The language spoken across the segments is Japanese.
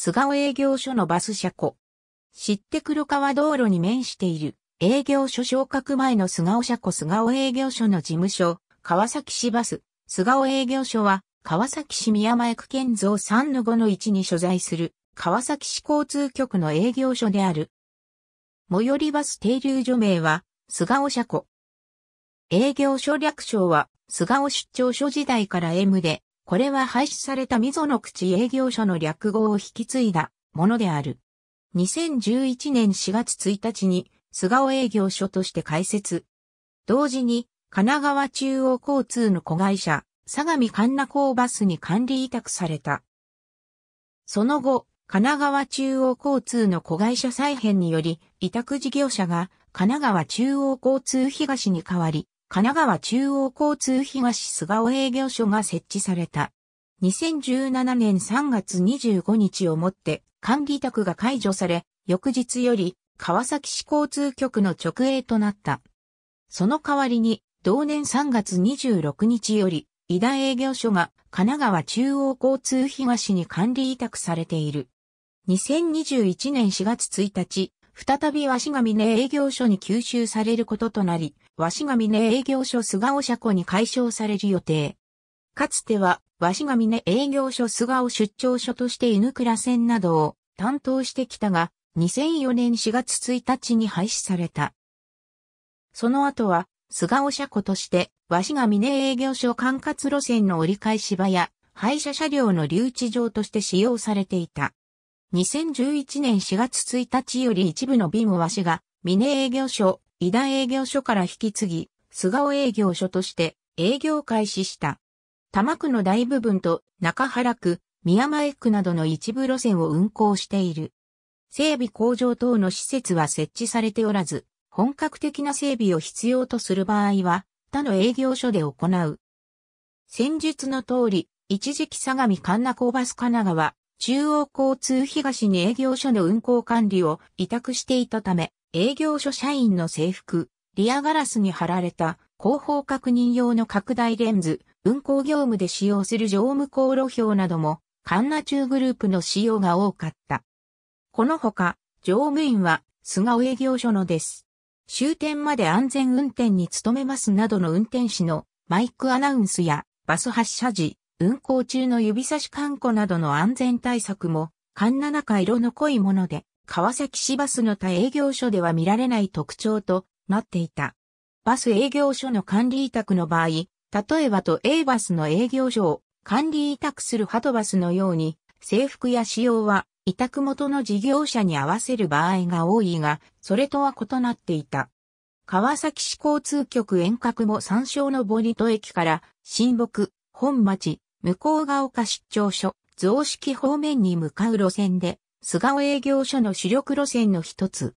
菅尾営業所のバス車庫。知って黒川道路に面している営業所昇格前の菅尾車庫菅尾営業所の事務所、川崎市バス、菅尾営業所は川崎市宮前区県造3の5の1に所在する川崎市交通局の営業所である。最寄りバス停留所名は菅尾車庫。営業所略称は菅尾出張所時代から M でこれは廃止された溝の口営業所の略語を引き継いだものである。2011年4月1日に菅尾営業所として開設。同時に神奈川中央交通の子会社、相模神名港バスに管理委託された。その後、神奈川中央交通の子会社再編により、委託事業者が神奈川中央交通東に変わり、神奈川中央交通東菅生営業所が設置された。2017年3月25日をもって管理宅が解除され、翌日より川崎市交通局の直営となった。その代わりに、同年3月26日より、伊田営業所が神奈川中央交通東に管理委託されている。2021年4月1日、再び鷲神根営業所に吸収されることとなり、鷲神根営業所菅尾車庫に解消される予定。かつては、鷲神根営業所菅尾出張所として犬倉線などを担当してきたが、2004年4月1日に廃止された。その後は、菅尾車庫として、鷲神根営業所管轄路線の折り返し場や、廃車車両の留置場として使用されていた。2011年4月1日より一部の便を鷲が、峰営業所、伊田営業所から引き継ぎ、菅尾営業所として営業開始した。多摩区の大部分と中原区、宮前区などの一部路線を運行している。整備工場等の施設は設置されておらず、本格的な整備を必要とする場合は、他の営業所で行う。先述の通り、一時期相模神奈子バス神奈川、中央交通東に営業所の運行管理を委託していたため、営業所社員の制服、リアガラスに貼られた後方確認用の拡大レンズ、運行業務で使用する乗務航路表なども、カンナ中グループの使用が多かった。このほか、乗務員は、菅尾営業所のです。終点まで安全運転に努めますなどの運転士のマイクアナウンスやバス発車時、運行中の指差し観光などの安全対策も、カンナ中色の濃いもので、川崎市バスの他営業所では見られない特徴となっていた。バス営業所の管理委託の場合、例えばと A バスの営業所を管理委託するハトバスのように、制服や仕様は委託元の事業者に合わせる場合が多いが、それとは異なっていた。川崎市交通局遠隔も山椒のボリト駅から新木、本町、向ヶ丘出張所、増式方面に向かう路線で、菅尾営業所の主力路線の一つ。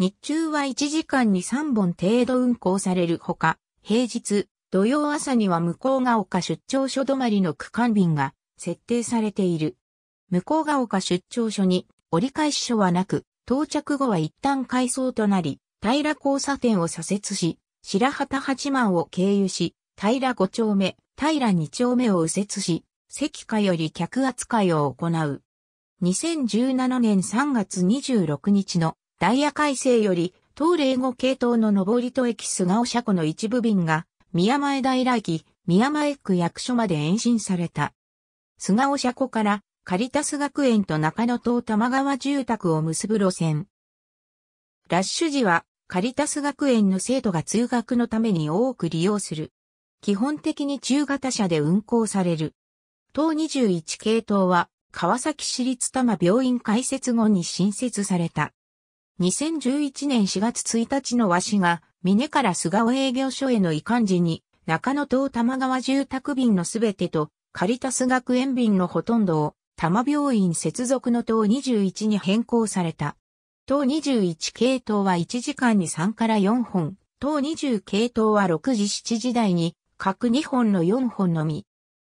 日中は1時間に3本程度運行されるほか、平日、土曜朝には向ヶ丘出張所止まりの区間便が設定されている。向ヶ丘出張所に折り返し所はなく、到着後は一旦改装となり、平交差点を左折し、白旗八幡を経由し、平五丁目、平二丁目を右折し、関下より客扱いを行う。2017年3月26日のダイヤ改正より、東令後系統の上りと駅菅尾車庫の一部便が、宮前平駅、宮前区役所まで延伸された。菅尾車庫から、カリタス学園と中野東玉川住宅を結ぶ路線。ラッシュ時は、カリタス学園の生徒が通学のために多く利用する。基本的に中型車で運行される。東21系統は、川崎市立多摩病院開設後に新設された。2011年4月1日の和紙が、峰から菅尾営業所への移管時に、中野東摩川住宅便のすべてと、カリタス学園便のほとんどを、多摩病院接続の東21に変更された。東21系統は1時間に3から4本、東20系統は6時7時台に、各2本の4本のみ。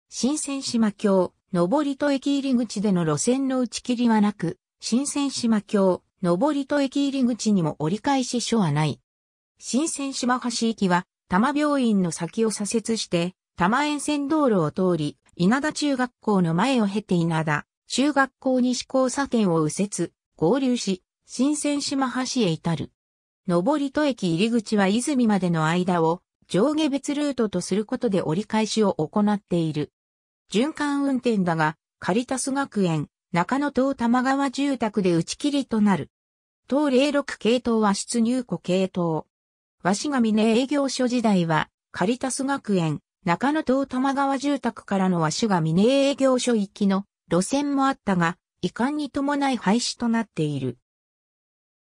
新鮮島京。上戸駅入り口での路線の打ち切りはなく、新鮮島橋、上戸駅入り口にも折り返し所はない。新鮮島橋行きは、多摩病院の先を左折して、多摩沿線道路を通り、稲田中学校の前を経て稲田、中学校西交差点を右折、合流し、新鮮島橋へ至る。上戸駅入り口は泉までの間を上下別ルートとすることで折り返しを行っている。循環運転だが、カリタス学園、中野東玉川住宅で打ち切りとなる。東06系統は出入庫系統。が神根営業所時代は、カリタス学園、中野東玉川住宅からのが神根営業所行きの路線もあったが、遺憾に伴い廃止となっている。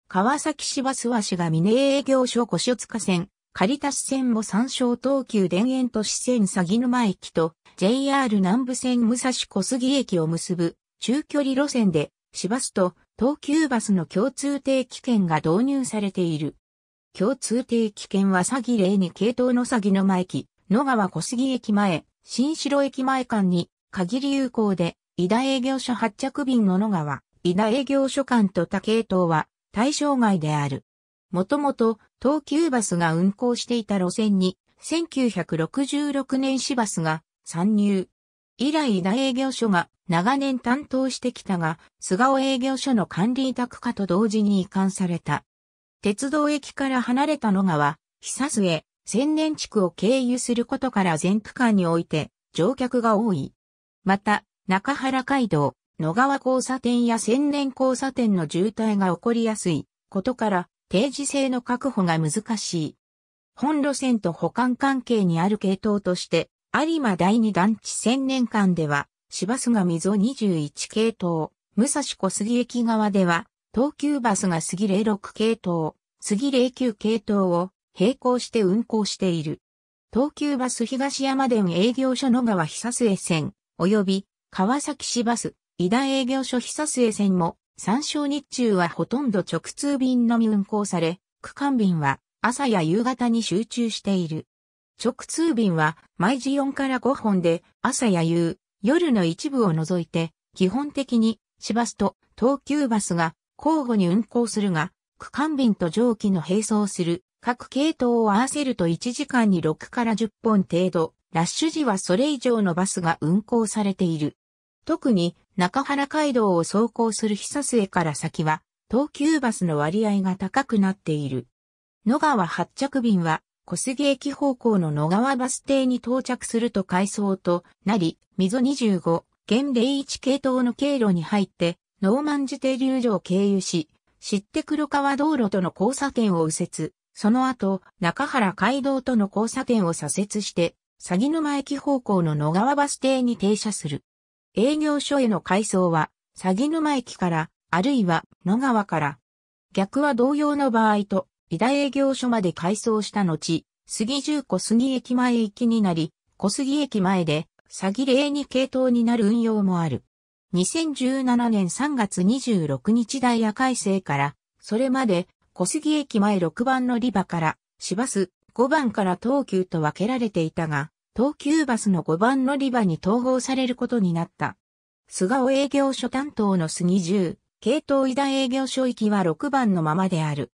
川崎市バスが神根営業所古塚線、カリタス線も参照東急田園都市線鷺沼駅と JR 南部線武蔵小杉駅を結ぶ中距離路線で市バスと東急バスの共通定期券が導入されている。共通定期券は詐欺例に系統の鷺沼駅、野川小杉駅前、新城駅前間に限り有効で、伊田営業所発着便の野川、伊田営業所間と他系統は対象外である。もともと東急バスが運行していた路線に1966年市バスが参入。以来大営業所が長年担当してきたが、菅尾営業所の管理委託課と同時に移管された。鉄道駅から離れた野川、久末、千年地区を経由することから全区間において乗客が多い。また、中原街道、野川交差点や千年交差点の渋滞が起こりやすいことから、定時性の確保が難しい。本路線と保管関係にある系統として、有馬第二団地千年間では、市バスが溝21系統、武蔵小杉駅側では、東急バスが杉06系統、杉09系統を並行して運行している。東急バス東山田営業所野川久末線、及び川崎市バス、伊田営業所久末線も参照日中はほとんど直通便のみ運行され、区間便は朝や夕方に集中している。直通便は毎時4から5本で朝や夕、夜の一部を除いて、基本的に市バスと東急バスが交互に運行するが、区間便と蒸気の並走する各系統を合わせると1時間に6から10本程度、ラッシュ時はそれ以上のバスが運行されている。特に中原街道を走行する久末から先は、東急バスの割合が高くなっている。野川発着便は、小杉駅方向の野川バス停に到着すると改装となり、溝25、現01系統の経路に入って、ノーマンジ停留所を経由し、知って黒川道路との交差点を右折、その後、中原街道との交差点を左折して、鷺沼駅方向の野川バス停に停車する。営業所への改装は、詐欺沼駅から、あるいは野川から。逆は同様の場合と、伊田営業所まで改装した後、杉十小杉駅前行きになり、小杉駅前で、詐欺霊に系統になる運用もある。2017年3月26日ダイヤ改正から、それまで小杉駅前6番のリバから、市バス5番から東急と分けられていたが、東急バスの5番乗り場に統合されることになった。菅尾営業所担当の杉十、系統井田営業所行きは6番のままである。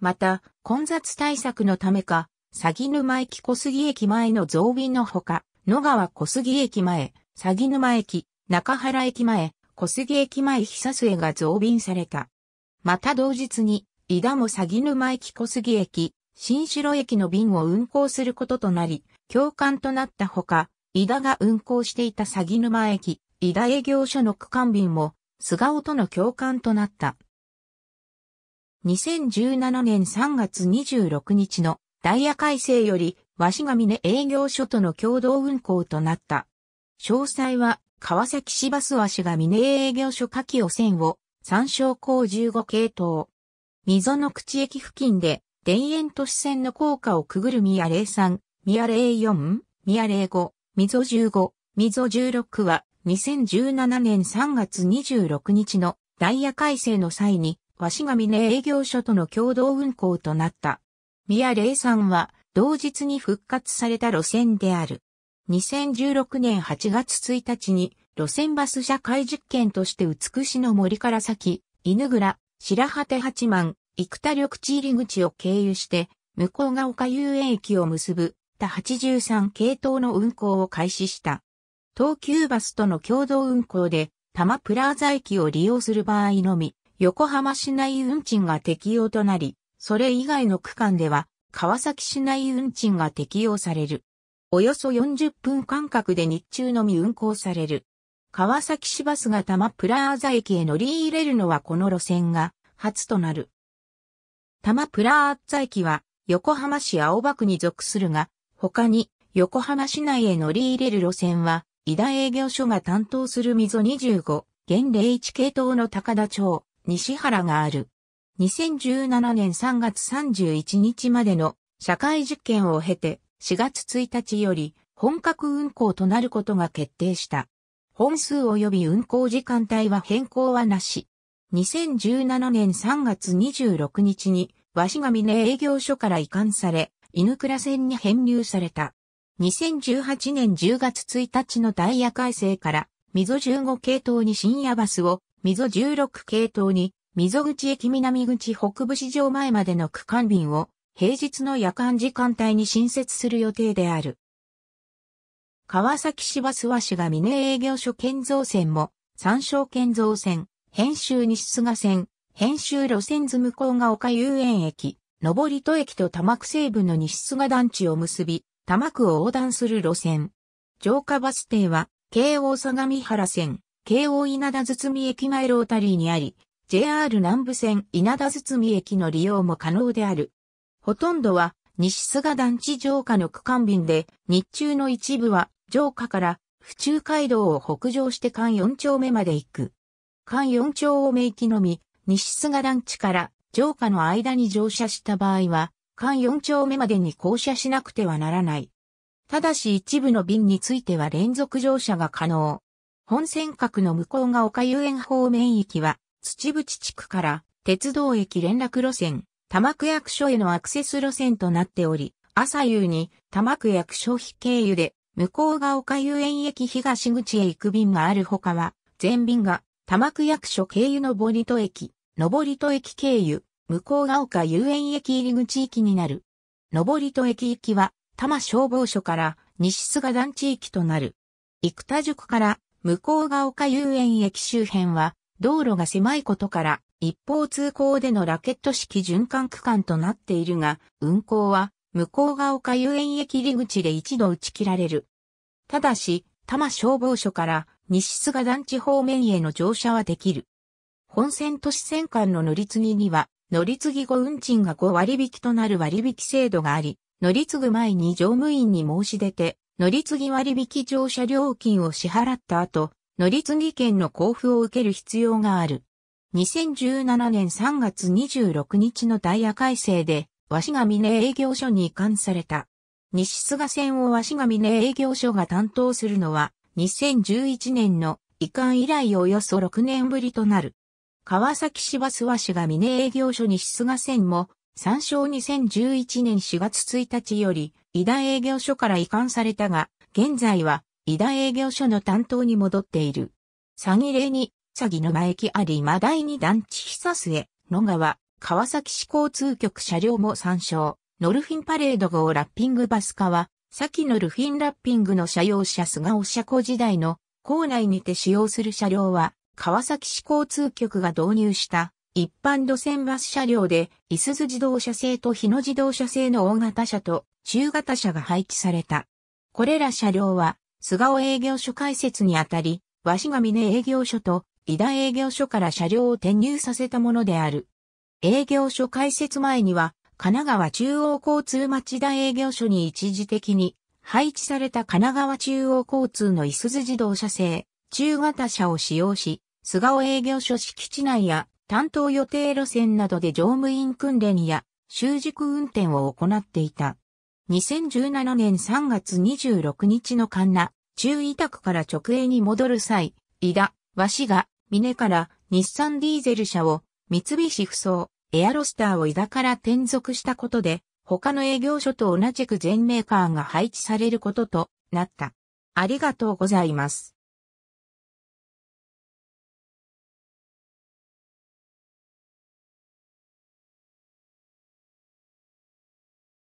また、混雑対策のためか、詐欺沼駅小杉駅前の増便のほか、野川小杉駅前、詐欺沼駅、中原駅前、小杉駅前久末が増便された。また同日に、井田も詐欺沼駅小杉駅、新城駅の便を運行することとなり、共感となったほか、伊田が運行していた鷺沼駅、伊田営業所の区間便も、菅尾との共感となった。2017年3月26日のダイヤ改正より、鷲ヶ峰営業所との共同運行となった。詳細は、川崎市バス鷲ヶ峰営業所下記汚線を、参照項15系統。溝の口駅付近で、田園都市線の効果をくぐる宮霊山、ミ宮0 4宮0 5ゾ15、ゾ16は2017年3月26日のダイヤ改正の際に、鷲神根営業所との共同運行となった。ミ宮0 3は同日に復活された路線である。2016年8月1日に路線バス社会実験として美しの森から先、犬倉、白て八幡、幾田緑地入り口を経由して、向こうが丘遊園駅を結ぶった83系統の運行を開始した。東急バスとの共同運行で、多摩プラーザ駅を利用する場合のみ、横浜市内運賃が適用となり、それ以外の区間では、川崎市内運賃が適用される。およそ40分間隔で日中のみ運行される。川崎市バスが多摩プラーザ駅へ乗り入れるのはこの路線が初となる。多摩プラーザ駅は横浜市青葉区に属するが、他に、横浜市内へ乗り入れる路線は、伊田営業所が担当する溝25、現01系統の高田町、西原がある。2017年3月31日までの社会実験を経て、4月1日より本格運行となることが決定した。本数及び運行時間帯は変更はなし。2017年3月26日に、鷲神根営業所から移管され、犬倉線に編入された。2018年10月1日のダイヤ改正から、溝15系統に深夜バスを、溝16系統に、溝口駅南口北部市場前までの区間便を、平日の夜間時間帯に新設する予定である。川崎市バスは市が峰営業所建造線も、参照建造線、編集西菅線、編集路線図向こうが丘遊園駅、上り戸駅と多摩区西部の西菅団地を結び、多摩区を横断する路線。城下バス停は、京王相模原線、京王稲田堤駅前ロータリーにあり、JR 南部線稲田堤駅の利用も可能である。ほとんどは、西菅団地城下の区間便で、日中の一部は、城下から、府中街道を北上して関四丁目まで行く。関四丁を目行きのみ、西菅団地から城下の間に乗車した場合は、間4丁目までに降車しなくてはならない。ただし一部の便については連続乗車が可能。本線角の向こうが丘遊園方面駅は、土淵地区から鉄道駅連絡路線、多区役所へのアクセス路線となっており、朝夕に多区役所費経由で、向こうが丘遊園駅東口へ行く便があるほかは、全便が多区役所経由のボニト駅、登戸駅経由、向ヶ丘遊園駅入り口駅になる。登戸駅行きは、多摩消防署から西菅団地域となる。生田塾から向ヶ丘遊園駅周辺は、道路が狭いことから、一方通行でのラケット式循環区間となっているが、運行は、向こう丘遊園駅入り口で一度打ち切られる。ただし、多摩消防署から西菅団地方面への乗車はできる。本線都市線間の乗り継ぎには、乗り継ぎ後運賃が5割引きとなる割引制度があり、乗り継ぐ前に乗務員に申し出て、乗り継ぎ割引乗車料金を支払った後、乗り継ぎ券の交付を受ける必要がある。2017年3月26日のダイヤ改正で、鷲神ね営業所に移管された。西菅線を鷲神ね営業所が担当するのは、2011年の移管以来およそ6年ぶりとなる。川崎市バスは市が峰営業所に出賀線も、参照2011年4月1日より、伊田営業所から移管されたが、現在は、伊田営業所の担当に戻っている。詐欺例に、詐欺の前駅あり今第二団地久末、野川、川崎市交通局車両も参照。ノルフィンパレード号ラッピングバス化は、先ノルフィンラッピングの車用車菅尾車庫時代の、校内にて使用する車両は、川崎市交通局が導入した一般路線バス車両で、いすゞ自動車製と日野自動車製の大型車と中型車が配置された。これら車両は、菅尾営業所開設にあたり、鷲ヶ峰営業所と井田営業所から車両を転入させたものである。営業所開設前には、神奈川中央交通町田営業所に一時的に配置された神奈川中央交通のいすゞ自動車製、中型車を使用し、菅尾営業所敷地内や担当予定路線などで乗務員訓練や習熟運転を行っていた。2017年3月26日のカンナ、中委託から直営に戻る際、井田、鷲が、峰から日産ディーゼル車を三菱不走、エアロスターを井田から転属したことで、他の営業所と同じく全メーカーが配置されることとなった。ありがとうございます。